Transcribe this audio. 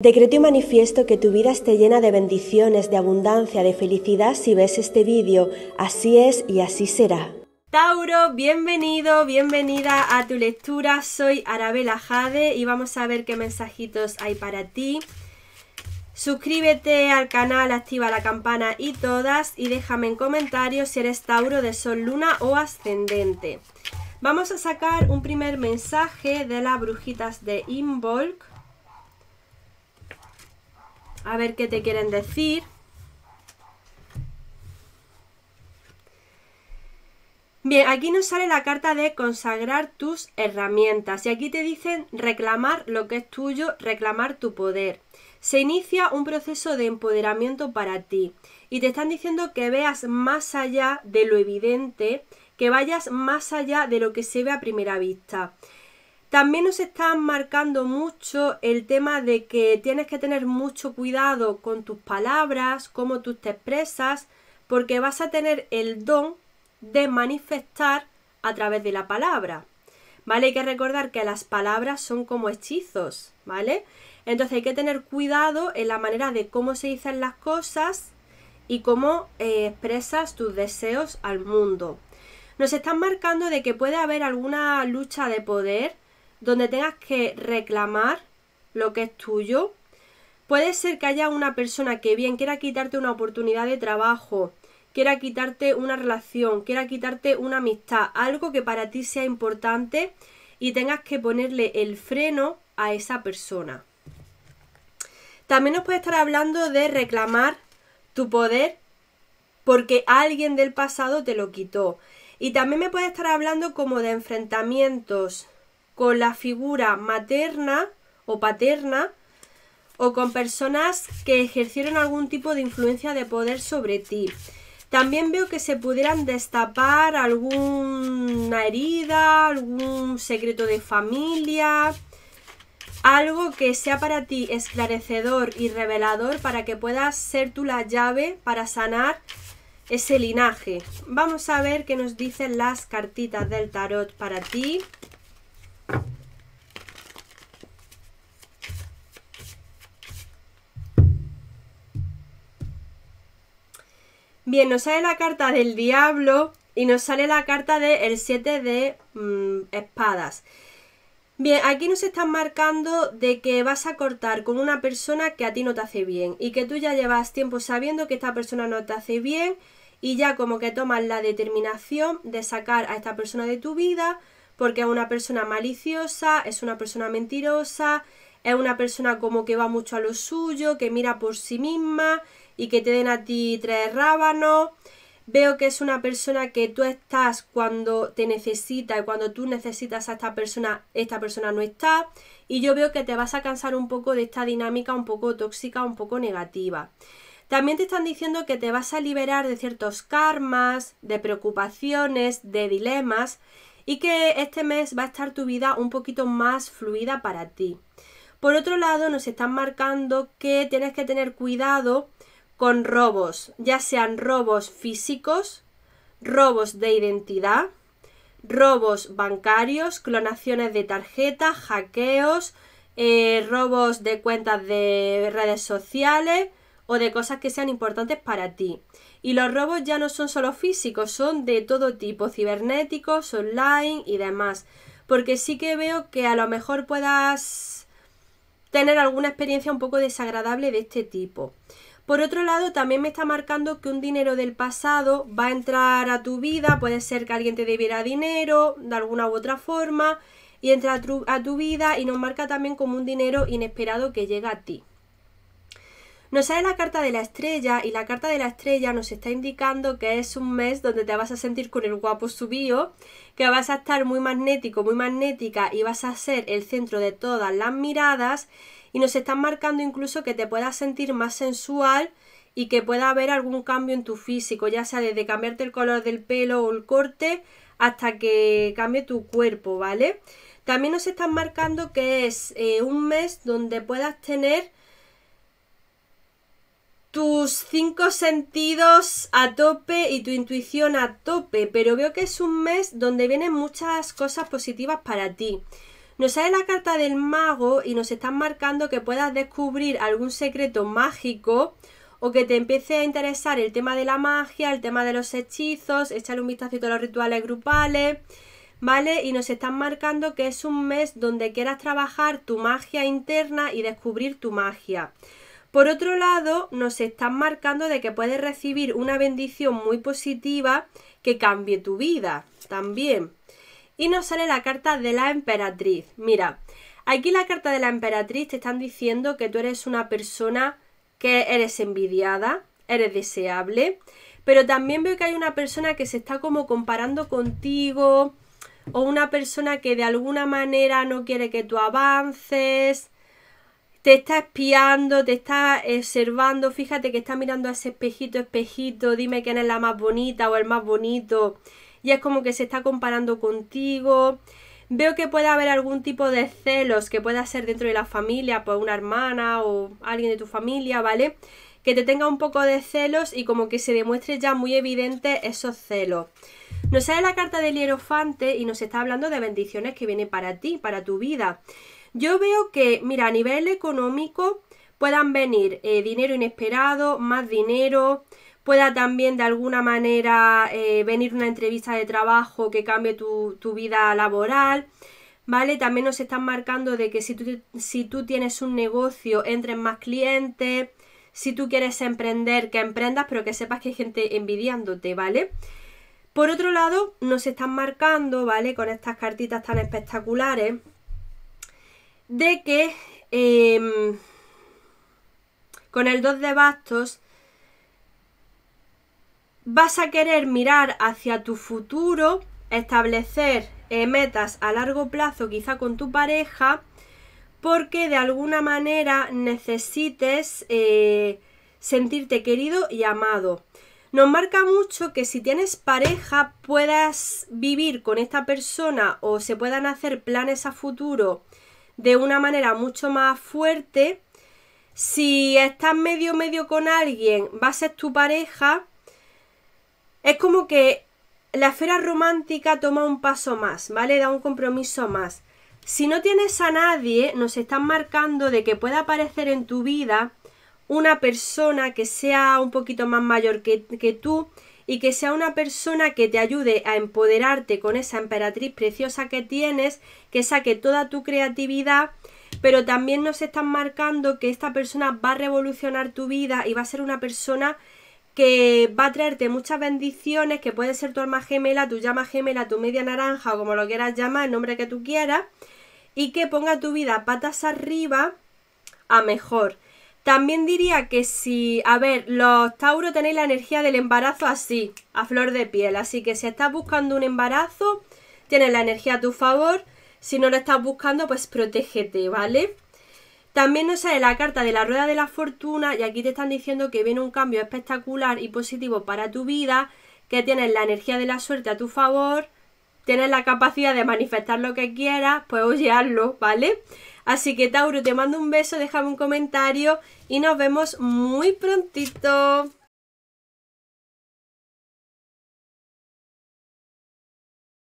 Decreto y manifiesto que tu vida esté llena de bendiciones, de abundancia, de felicidad si ves este vídeo. Así es y así será. Tauro, bienvenido, bienvenida a tu lectura. Soy Arabela Jade y vamos a ver qué mensajitos hay para ti. Suscríbete al canal, activa la campana y todas y déjame en comentarios si eres Tauro de Sol, Luna o Ascendente. Vamos a sacar un primer mensaje de las brujitas de Involk a ver qué te quieren decir. Bien, aquí nos sale la carta de consagrar tus herramientas y aquí te dicen reclamar lo que es tuyo, reclamar tu poder. Se inicia un proceso de empoderamiento para ti y te están diciendo que veas más allá de lo evidente, que vayas más allá de lo que se ve a primera vista. También nos están marcando mucho el tema de que tienes que tener mucho cuidado con tus palabras, cómo tú te expresas, porque vas a tener el don de manifestar a través de la palabra. ¿Vale? Hay que recordar que las palabras son como hechizos, ¿vale? Entonces hay que tener cuidado en la manera de cómo se dicen las cosas y cómo eh, expresas tus deseos al mundo. Nos están marcando de que puede haber alguna lucha de poder donde tengas que reclamar lo que es tuyo. Puede ser que haya una persona que bien quiera quitarte una oportunidad de trabajo, quiera quitarte una relación, quiera quitarte una amistad, algo que para ti sea importante y tengas que ponerle el freno a esa persona. También nos puede estar hablando de reclamar tu poder porque alguien del pasado te lo quitó. Y también me puede estar hablando como de enfrentamientos, con la figura materna o paterna o con personas que ejercieron algún tipo de influencia de poder sobre ti. También veo que se pudieran destapar alguna herida, algún secreto de familia, algo que sea para ti esclarecedor y revelador para que puedas ser tú la llave para sanar ese linaje. Vamos a ver qué nos dicen las cartitas del tarot para ti. Bien, nos sale la carta del diablo y nos sale la carta del de 7 de mm, espadas. Bien, aquí nos están marcando de que vas a cortar con una persona que a ti no te hace bien y que tú ya llevas tiempo sabiendo que esta persona no te hace bien y ya como que tomas la determinación de sacar a esta persona de tu vida porque es una persona maliciosa, es una persona mentirosa, es una persona como que va mucho a lo suyo, que mira por sí misma y que te den a ti tres rábanos. Veo que es una persona que tú estás cuando te necesita y cuando tú necesitas a esta persona, esta persona no está. Y yo veo que te vas a cansar un poco de esta dinámica un poco tóxica, un poco negativa. También te están diciendo que te vas a liberar de ciertos karmas, de preocupaciones, de dilemas y que este mes va a estar tu vida un poquito más fluida para ti. Por otro lado, nos están marcando que tienes que tener cuidado con robos, ya sean robos físicos, robos de identidad, robos bancarios, clonaciones de tarjetas, hackeos, eh, robos de cuentas de redes sociales o de cosas que sean importantes para ti. Y los robos ya no son solo físicos, son de todo tipo, cibernéticos, online y demás. Porque sí que veo que a lo mejor puedas tener alguna experiencia un poco desagradable de este tipo. Por otro lado, también me está marcando que un dinero del pasado va a entrar a tu vida, puede ser que alguien te debiera dinero de alguna u otra forma, y entra a tu, a tu vida y nos marca también como un dinero inesperado que llega a ti. Nos sale la carta de la estrella y la carta de la estrella nos está indicando que es un mes donde te vas a sentir con el guapo subido, que vas a estar muy magnético, muy magnética y vas a ser el centro de todas las miradas y nos están marcando incluso que te puedas sentir más sensual y que pueda haber algún cambio en tu físico, ya sea desde cambiarte el color del pelo o el corte hasta que cambie tu cuerpo, ¿vale? También nos están marcando que es eh, un mes donde puedas tener tus cinco sentidos a tope y tu intuición a tope, pero veo que es un mes donde vienen muchas cosas positivas para ti. Nos sale la carta del mago y nos están marcando que puedas descubrir algún secreto mágico o que te empiece a interesar el tema de la magia, el tema de los hechizos, echar un vistazo a los rituales grupales, ¿vale? Y nos están marcando que es un mes donde quieras trabajar tu magia interna y descubrir tu magia. Por otro lado, nos están marcando de que puedes recibir una bendición muy positiva que cambie tu vida también. Y nos sale la carta de la emperatriz. Mira, aquí la carta de la emperatriz te están diciendo que tú eres una persona que eres envidiada, eres deseable, pero también veo que hay una persona que se está como comparando contigo o una persona que de alguna manera no quiere que tú avances te está espiando, te está observando, fíjate que está mirando a ese espejito, espejito, dime quién es la más bonita o el más bonito, y es como que se está comparando contigo. Veo que puede haber algún tipo de celos que pueda ser dentro de la familia, por pues una hermana o alguien de tu familia, ¿vale? Que te tenga un poco de celos y como que se demuestre ya muy evidente esos celos. Nos sale la carta del hierofante y nos está hablando de bendiciones que viene para ti, para tu vida. Yo veo que, mira, a nivel económico puedan venir eh, dinero inesperado, más dinero, pueda también de alguna manera eh, venir una entrevista de trabajo que cambie tu, vida laboral. ¿Vale? También nos están marcando de que si tú, si tú tienes un negocio, entren más clientes. Si tú quieres emprender, que emprendas, pero que sepas que hay gente envidiándote, ¿vale? Por otro lado, nos están marcando, ¿vale? Con estas cartitas tan espectaculares, de que em, con el 2 de bastos vas a querer mirar hacia tu futuro, establecer eh, metas a largo plazo quizá con tu pareja, porque de alguna manera necesites eh, sentirte querido y amado. Nos marca mucho que si tienes pareja puedas vivir con esta persona o se puedan hacer planes a futuro de una manera mucho más fuerte. Si estás medio medio con alguien, va a ser tu pareja, es como que la esfera romántica toma un paso más, ¿vale? Da un compromiso más. Si no tienes a nadie, nos están marcando de que pueda aparecer en tu vida una persona que sea un poquito más mayor que, que tú y que sea una persona que te ayude a empoderarte con esa emperatriz preciosa que tienes, que saque toda tu creatividad, pero también nos están marcando que esta persona va a revolucionar tu vida y va a ser una persona que va a traerte muchas bendiciones, que puede ser tu alma gemela, tu llama gemela, tu media naranja o como lo quieras llamar, el nombre que tú quieras, y que ponga tu vida patas arriba a mejor. También diría que si, a ver, los Tauro tenéis la energía del embarazo así, a flor de piel. Así que si estás buscando un embarazo, tienes la energía a tu favor. Si no lo estás buscando, pues protégete, ¿vale? También nos sale la carta de la rueda de la fortuna y aquí te están diciendo que viene un cambio espectacular y positivo para tu vida, que tienes la energía de la suerte a tu favor, tienes la capacidad de manifestar lo que quieras, pues oyearlo, ¿vale? Así que Tauro, te mando un beso, déjame un comentario y nos vemos muy prontito.